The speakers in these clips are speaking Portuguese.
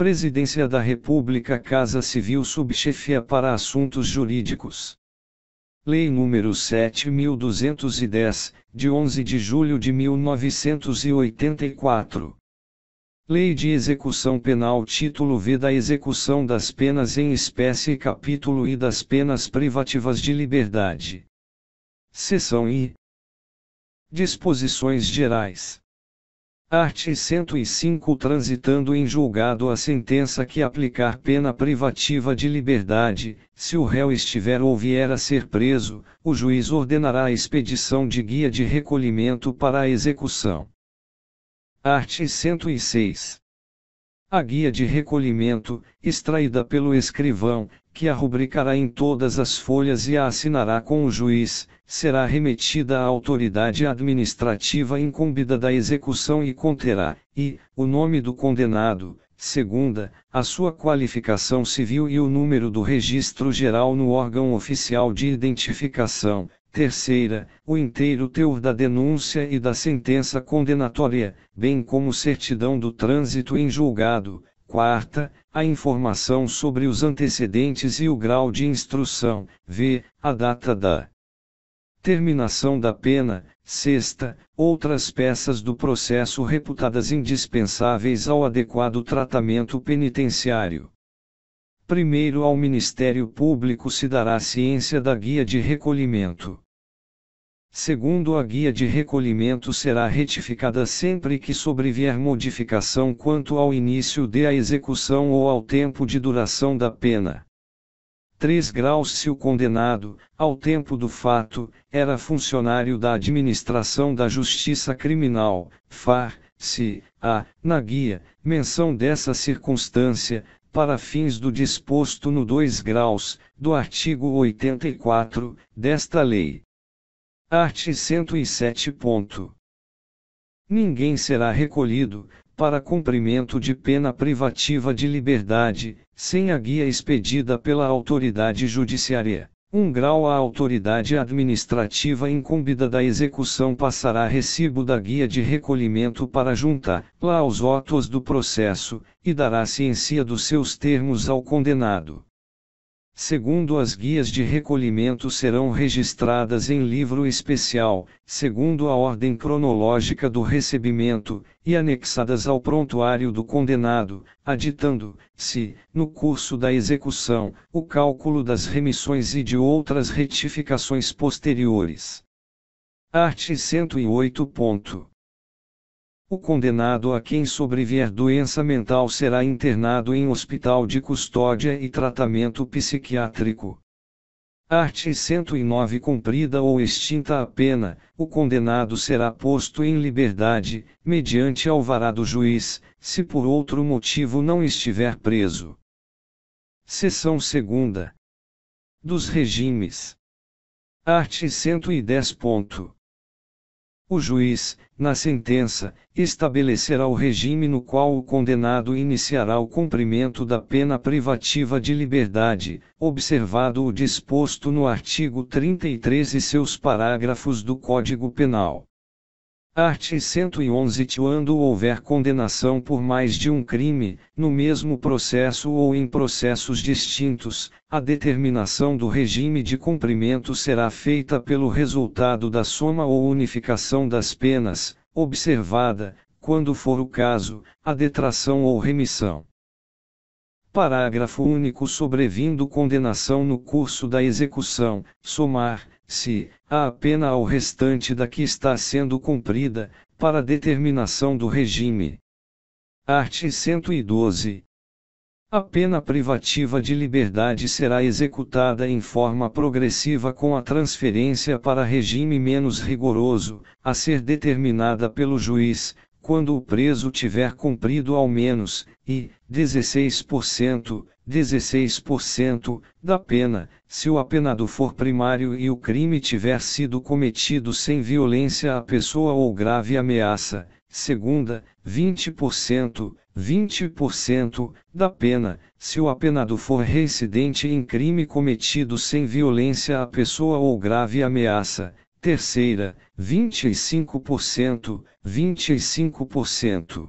Presidência da República Casa Civil Subchefia para Assuntos Jurídicos. Lei nº 7210, de 11 de julho de 1984. Lei de Execução Penal Título V da Execução das Penas em Espécie Capítulo I das Penas Privativas de Liberdade. Seção I. Disposições Gerais Art. 105 Transitando em julgado a sentença que aplicar pena privativa de liberdade, se o réu estiver ou vier a ser preso, o juiz ordenará a expedição de guia de recolhimento para a execução. Art. 106 a guia de recolhimento, extraída pelo escrivão, que a rubricará em todas as folhas e a assinará com o juiz, será remetida à autoridade administrativa incumbida da execução e conterá, e, o nome do condenado, segunda, a sua qualificação civil e o número do registro geral no órgão oficial de identificação, Terceira, o inteiro teor da denúncia e da sentença condenatória, bem como certidão do trânsito em julgado. Quarta, a informação sobre os antecedentes e o grau de instrução, v. a data da terminação da pena. Sexta, outras peças do processo reputadas indispensáveis ao adequado tratamento penitenciário. Primeiro ao Ministério Público se dará ciência da guia de recolhimento. Segundo, a guia de recolhimento será retificada sempre que sobrevier modificação quanto ao início de a execução ou ao tempo de duração da pena. 3 graus se o condenado, ao tempo do fato, era funcionário da Administração da Justiça Criminal, FAR, se, a, na guia, menção dessa circunstância, para fins do disposto no 2 graus, do artigo 84, desta lei. Art. 107. Ninguém será recolhido, para cumprimento de pena privativa de liberdade, sem a guia expedida pela autoridade judiciária. Um grau a autoridade administrativa incumbida da execução passará recibo da guia de recolhimento para juntar lá os votos do processo, e dará ciência dos seus termos ao condenado segundo as guias de recolhimento serão registradas em livro especial, segundo a ordem cronológica do recebimento, e anexadas ao prontuário do condenado, aditando, se, no curso da execução, o cálculo das remissões e de outras retificações posteriores. Art. 108. O condenado a quem sobrevier doença mental será internado em hospital de custódia e tratamento psiquiátrico. Art. 109 Cumprida ou extinta a pena, o condenado será posto em liberdade, mediante alvará do juiz, se por outro motivo não estiver preso. Seção 2. Dos regimes. Art. 110. O juiz, na sentença, estabelecerá o regime no qual o condenado iniciará o cumprimento da pena privativa de liberdade, observado o disposto no artigo 33 e seus parágrafos do Código Penal. Art. 111 Quando houver condenação por mais de um crime, no mesmo processo ou em processos distintos, a determinação do regime de cumprimento será feita pelo resultado da soma ou unificação das penas, observada, quando for o caso, a detração ou remissão. Parágrafo único Sobrevindo condenação no curso da execução, somar, se a pena ao restante da que está sendo cumprida, para determinação do regime. Art. 112. A pena privativa de liberdade será executada em forma progressiva com a transferência para regime menos rigoroso, a ser determinada pelo juiz, quando o preso tiver cumprido ao menos, e, 16%, 16%, da pena, se o apenado for primário e o crime tiver sido cometido sem violência à pessoa ou grave ameaça, segunda, 20%, 20%, da pena, se o apenado for reincidente em crime cometido sem violência à pessoa ou grave ameaça, terceira, 25%, 25%.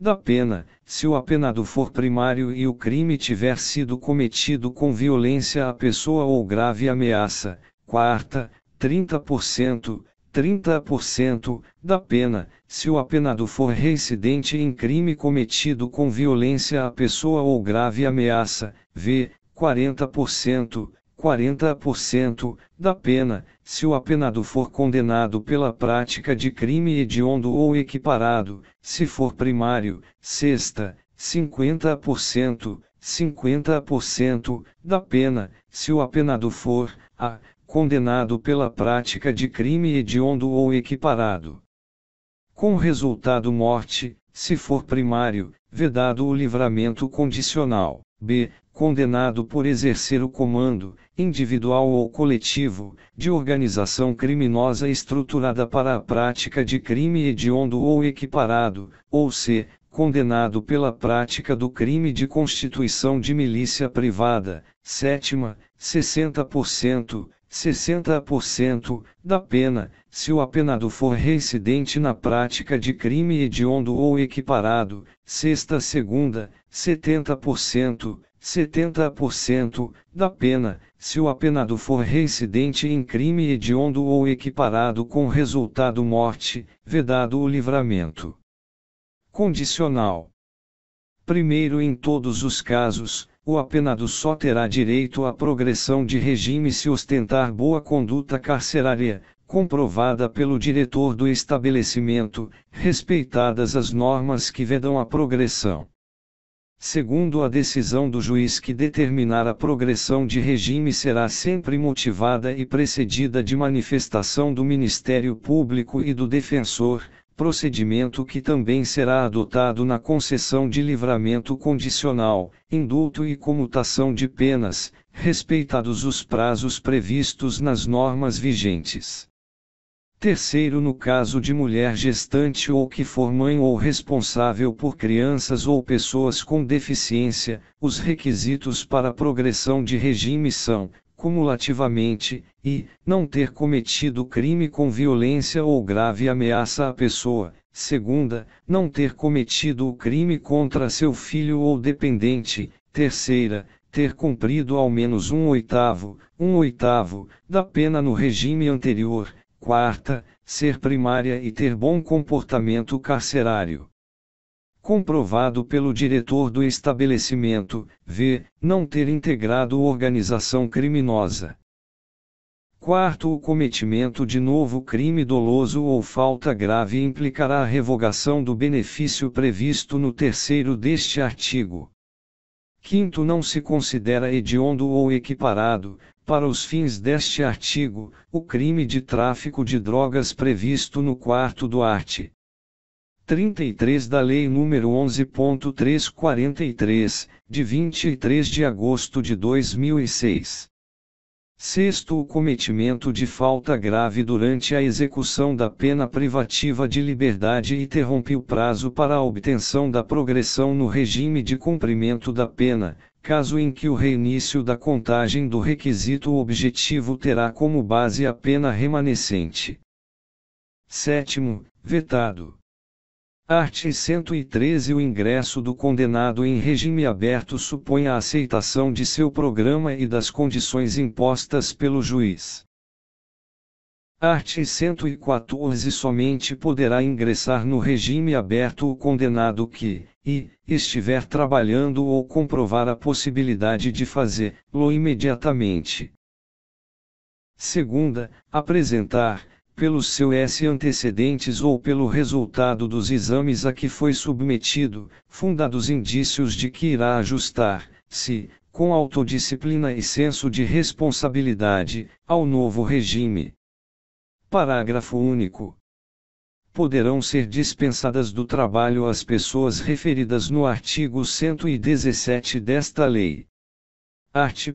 Da pena, se o apenado for primário e o crime tiver sido cometido com violência à pessoa ou grave ameaça, quarta, 30%, 30% da pena, se o apenado for reincidente em crime cometido com violência à pessoa ou grave ameaça, v. 40%, 40%, da pena, se o apenado for condenado pela prática de crime hediondo ou equiparado, se for primário, sexta, 50%, 50%, da pena, se o apenado for, a, condenado pela prática de crime hediondo ou equiparado. Com resultado morte, se for primário, vedado o livramento condicional b. Condenado por exercer o comando, individual ou coletivo, de organização criminosa estruturada para a prática de crime hediondo ou equiparado, ou c. Condenado pela prática do crime de constituição de milícia privada, sétima, 60%, 60% da pena, se o apenado for reincidente na prática de crime hediondo ou equiparado, sexta segunda, 70%, 70% da pena, se o apenado for reincidente em crime hediondo ou equiparado com resultado morte, vedado o livramento. Condicional. Primeiro, em todos os casos, o apenado só terá direito à progressão de regime se ostentar boa conduta carcerária, comprovada pelo diretor do estabelecimento, respeitadas as normas que vedam a progressão. Segundo a decisão do juiz que determinar a progressão de regime será sempre motivada e precedida de manifestação do Ministério Público e do defensor, procedimento que também será adotado na concessão de livramento condicional, indulto e comutação de penas, respeitados os prazos previstos nas normas vigentes. Terceiro, no caso de mulher gestante ou que for mãe ou responsável por crianças ou pessoas com deficiência, os requisitos para progressão de regime são, cumulativamente, e, não ter cometido crime com violência ou grave ameaça à pessoa, segunda, não ter cometido o crime contra seu filho ou dependente, terceira, ter cumprido ao menos um oitavo, um oitavo, da pena no regime anterior, Quarta, ser primária e ter bom comportamento carcerário. Comprovado pelo diretor do estabelecimento, v. não ter integrado organização criminosa. Quarto, o cometimento de novo crime doloso ou falta grave implicará a revogação do benefício previsto no terceiro deste artigo. Quinto, não se considera hediondo ou equiparado, para os fins deste artigo, o crime de tráfico de drogas previsto no quarto do art. 33 da Lei nº 11.343, de 23 de agosto de 2006. Sexto, o cometimento de falta grave durante a execução da pena privativa de liberdade interrompe o prazo para a obtenção da progressão no regime de cumprimento da pena, caso em que o reinício da contagem do requisito objetivo terá como base a pena remanescente. Sétimo, vetado. Art. 113 O ingresso do condenado em regime aberto supõe a aceitação de seu programa e das condições impostas pelo juiz. Art. 114 somente poderá ingressar no regime aberto o condenado que, e, estiver trabalhando ou comprovar a possibilidade de fazer-lo imediatamente. Segunda, apresentar, pelos seus antecedentes ou pelo resultado dos exames a que foi submetido, fundados indícios de que irá ajustar, se, com autodisciplina e senso de responsabilidade, ao novo regime. Parágrafo único. Poderão ser dispensadas do trabalho as pessoas referidas no artigo 117 desta lei. Art.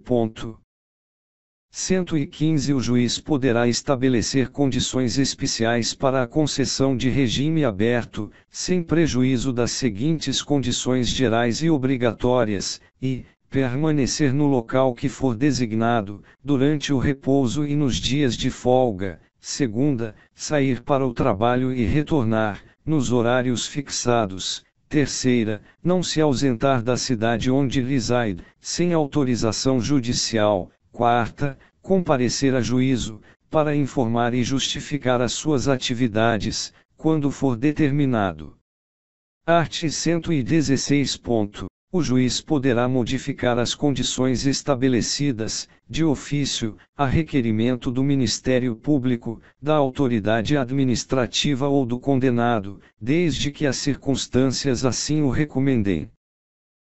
115 O juiz poderá estabelecer condições especiais para a concessão de regime aberto, sem prejuízo das seguintes condições gerais e obrigatórias, e, permanecer no local que for designado, durante o repouso e nos dias de folga, Segunda, sair para o trabalho e retornar, nos horários fixados. Terceira, não se ausentar da cidade onde reside, sem autorização judicial. Quarta, comparecer a juízo, para informar e justificar as suas atividades, quando for determinado. Art. 116 o juiz poderá modificar as condições estabelecidas, de ofício, a requerimento do Ministério Público, da autoridade administrativa ou do condenado, desde que as circunstâncias assim o recomendem.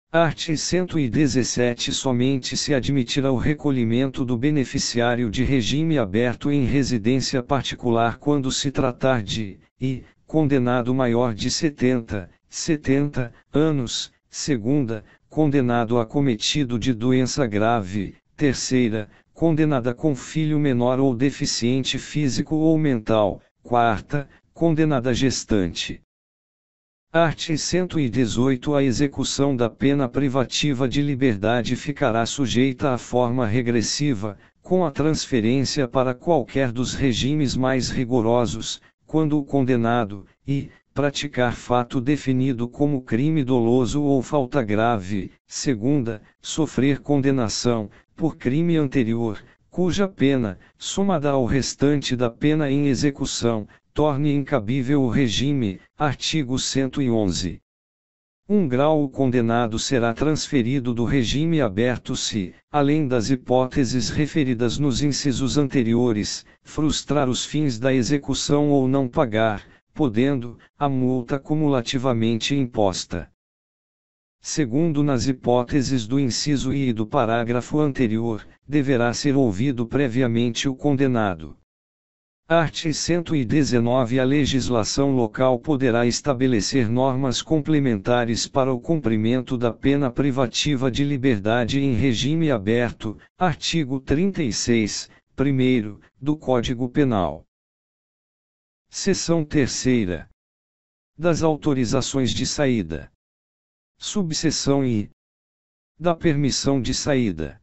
Art. 117 Somente se admitirá o recolhimento do beneficiário de regime aberto em residência particular quando se tratar de, e, condenado maior de 70, 70 anos, Segunda, condenado acometido de doença grave. Terceira, condenada com filho menor ou deficiente físico ou mental. Quarta, condenada gestante. Art. 118 A execução da pena privativa de liberdade ficará sujeita à forma regressiva, com a transferência para qualquer dos regimes mais rigorosos, quando o condenado, e, praticar fato definido como crime doloso ou falta grave, segunda, sofrer condenação, por crime anterior, cuja pena, somada ao restante da pena em execução, torne incabível o regime, artigo 111. Um grau o condenado será transferido do regime aberto se, além das hipóteses referidas nos incisos anteriores, frustrar os fins da execução ou não pagar, podendo, a multa cumulativamente imposta. Segundo nas hipóteses do inciso I e do parágrafo anterior, deverá ser ouvido previamente o condenado. Art. 119 A legislação local poderá estabelecer normas complementares para o cumprimento da pena privativa de liberdade em regime aberto, artigo 36, 1, do Código Penal. Seção terceira. Das autorizações de saída. Subseção I. Da permissão de saída.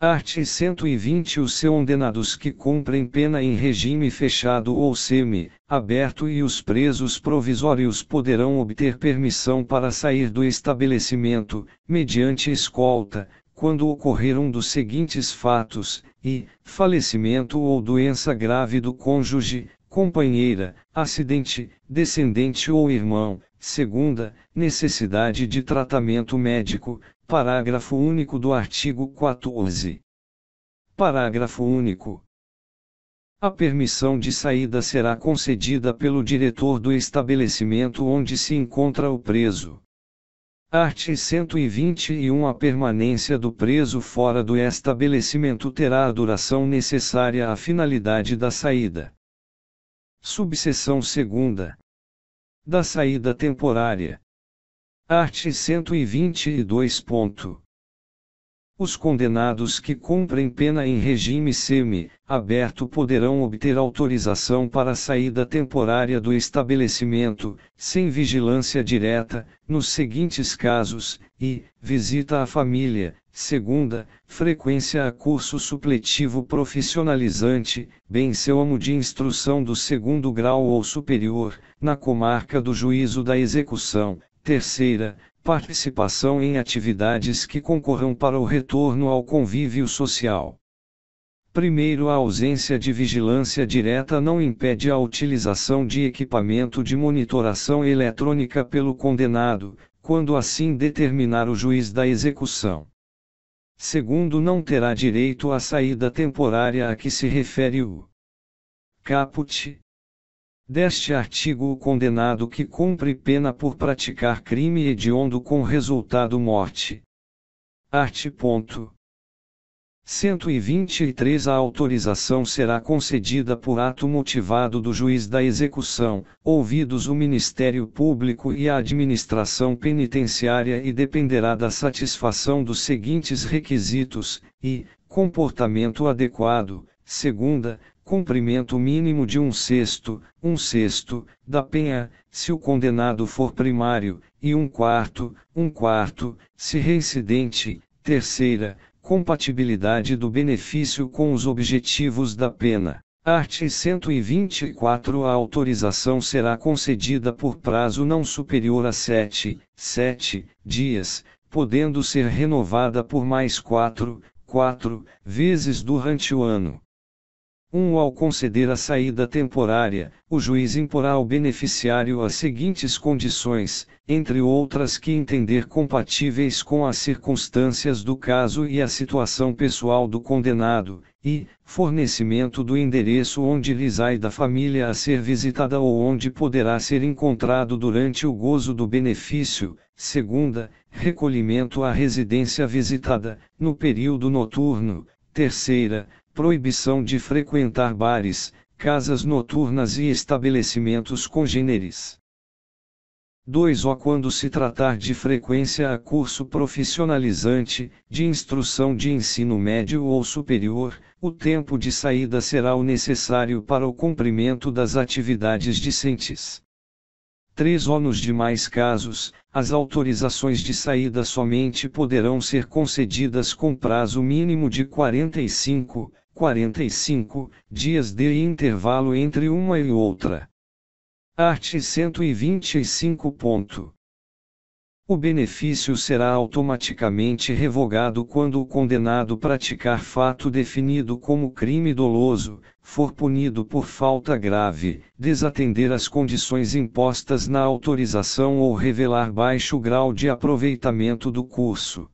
Art. 120 Os condenados que cumprem pena em regime fechado ou semi-aberto e os presos provisórios poderão obter permissão para sair do estabelecimento, mediante escolta, quando ocorrer um dos seguintes fatos, e falecimento ou doença grave do cônjuge, companheira, acidente, descendente ou irmão. Segunda, necessidade de tratamento médico, parágrafo único do artigo 14. Parágrafo único. A permissão de saída será concedida pelo diretor do estabelecimento onde se encontra o preso. Art. 121 A permanência do preso fora do estabelecimento terá a duração necessária à finalidade da saída. Subseção 2. Da saída temporária. Art. 122. Os condenados que cumprem pena em regime semi-aberto poderão obter autorização para saída temporária do estabelecimento, sem vigilância direta, nos seguintes casos: e visita à família, segunda, frequência a curso supletivo profissionalizante, bem seu amo de instrução do segundo grau ou superior, na comarca do juízo da execução, terceira, participação em atividades que concorram para o retorno ao convívio social. Primeiro, a ausência de vigilância direta não impede a utilização de equipamento de monitoração eletrônica pelo condenado, quando assim determinar o juiz da execução. Segundo, não terá direito à saída temporária a que se refere o caput, Deste artigo o condenado que cumpre pena por praticar crime hediondo com resultado morte. Art. 123 A autorização será concedida por ato motivado do juiz da execução, ouvidos o Ministério Público e a Administração Penitenciária e dependerá da satisfação dos seguintes requisitos: e comportamento adequado, segunda, comprimento mínimo de um sexto, um sexto, da penha, se o condenado for primário, e um quarto, um quarto, se reincidente, terceira, compatibilidade do benefício com os objetivos da pena. Art. 124 A autorização será concedida por prazo não superior a 7, 7 dias, podendo ser renovada por mais 4, 4 vezes durante o ano. 1. Um, ao conceder a saída temporária, o juiz imporá ao beneficiário as seguintes condições, entre outras que entender compatíveis com as circunstâncias do caso e a situação pessoal do condenado, e fornecimento do endereço onde reside da família a ser visitada ou onde poderá ser encontrado durante o gozo do benefício. Segunda, recolhimento à residência visitada, no período noturno, Terceira, proibição de frequentar bares, casas noturnas e estabelecimentos congêneres. 2. Ou quando se tratar de frequência a curso profissionalizante, de instrução de ensino médio ou superior, o tempo de saída será o necessário para o cumprimento das atividades discentes. 3. Ou nos demais casos, as autorizações de saída somente poderão ser concedidas com prazo mínimo de 45, 45 dias de intervalo entre uma e outra. Art. 125. O benefício será automaticamente revogado quando o condenado praticar fato definido como crime doloso, for punido por falta grave, desatender as condições impostas na autorização ou revelar baixo grau de aproveitamento do curso.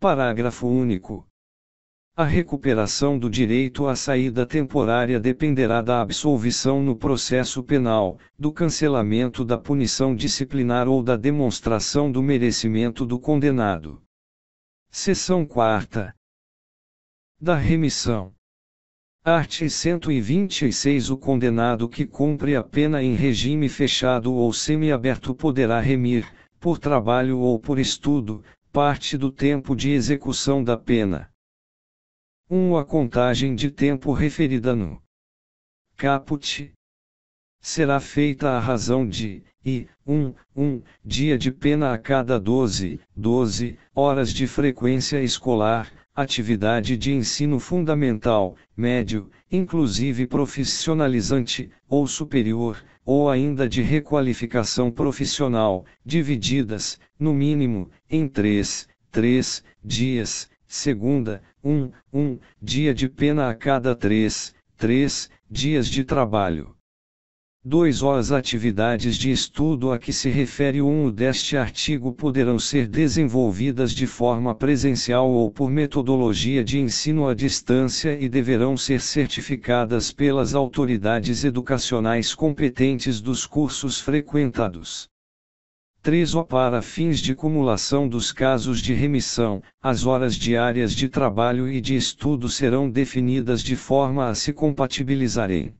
Parágrafo único a recuperação do direito à saída temporária dependerá da absolvição no processo penal, do cancelamento da punição disciplinar ou da demonstração do merecimento do condenado. Seção 4. Da remissão. Art. 126 O condenado que cumpre a pena em regime fechado ou semiaberto poderá remir, por trabalho ou por estudo, parte do tempo de execução da pena 1 a contagem de tempo referida no caput será feita a razão de, e, 1, 1, dia de pena a cada 12, 12, horas de frequência escolar, atividade de ensino fundamental, médio, inclusive profissionalizante, ou superior, ou ainda de requalificação profissional, divididas, no mínimo, em 3, 3, dias, segunda, 1, um, 1, um, dia de pena a cada 3, 3 dias de trabalho. 2. As atividades de estudo a que se refere o 1 deste artigo poderão ser desenvolvidas de forma presencial ou por metodologia de ensino à distância e deverão ser certificadas pelas autoridades educacionais competentes dos cursos frequentados. 3 o para fins de cumulação dos casos de remissão, as horas diárias de trabalho e de estudo serão definidas de forma a se compatibilizarem.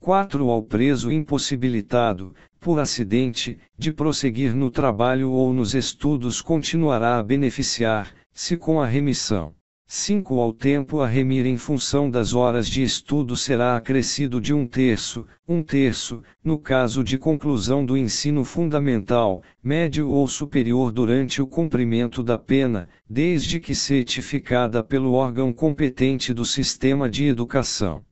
4 ao preso impossibilitado, por acidente, de prosseguir no trabalho ou nos estudos continuará a beneficiar, se com a remissão. 5. Ao tempo a remir em função das horas de estudo será acrescido de um terço, um terço, no caso de conclusão do ensino fundamental, médio ou superior durante o cumprimento da pena, desde que certificada pelo órgão competente do sistema de educação.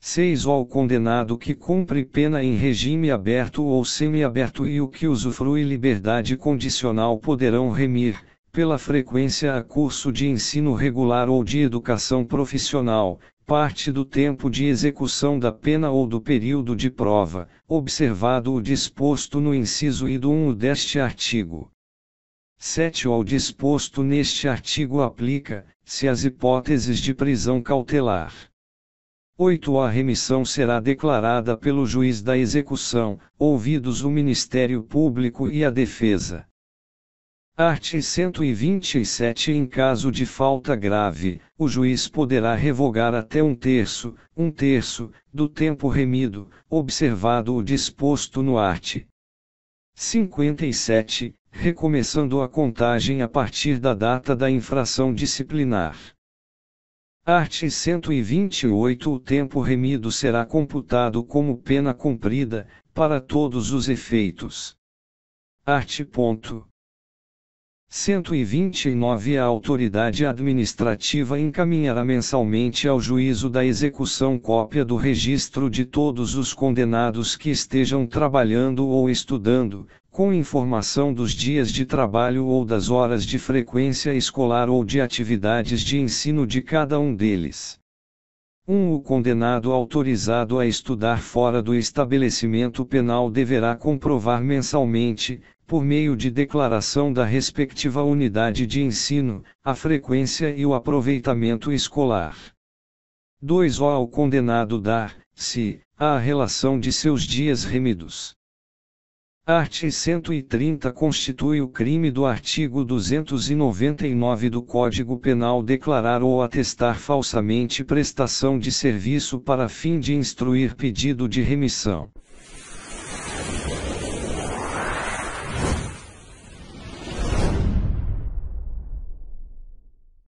6. Ao condenado que cumpre pena em regime aberto ou semiaberto e o que usufrui liberdade condicional poderão remir, pela frequência a curso de ensino regular ou de educação profissional, parte do tempo de execução da pena ou do período de prova, observado o disposto no inciso I do 1 deste artigo. 7. Ao disposto neste artigo aplica, se as hipóteses de prisão cautelar. 8. A remissão será declarada pelo juiz da execução, ouvidos o Ministério Público e a defesa. Art. 127 Em caso de falta grave, o juiz poderá revogar até um terço, um terço, do tempo remido, observado o disposto no art. 57, recomeçando a contagem a partir da data da infração disciplinar. Art. 128 O tempo remido será computado como pena cumprida, para todos os efeitos. Art. Ponto. 129 A autoridade administrativa encaminhará mensalmente ao juízo da execução cópia do registro de todos os condenados que estejam trabalhando ou estudando, com informação dos dias de trabalho ou das horas de frequência escolar ou de atividades de ensino de cada um deles. 1. Um, o condenado autorizado a estudar fora do estabelecimento penal deverá comprovar mensalmente, por meio de declaração da respectiva unidade de ensino, a frequência e o aproveitamento escolar. 2. Ao condenado dar, se, a relação de seus dias remidos. Art. 130 constitui o crime do artigo 299 do Código Penal declarar ou atestar falsamente prestação de serviço para fim de instruir pedido de remissão.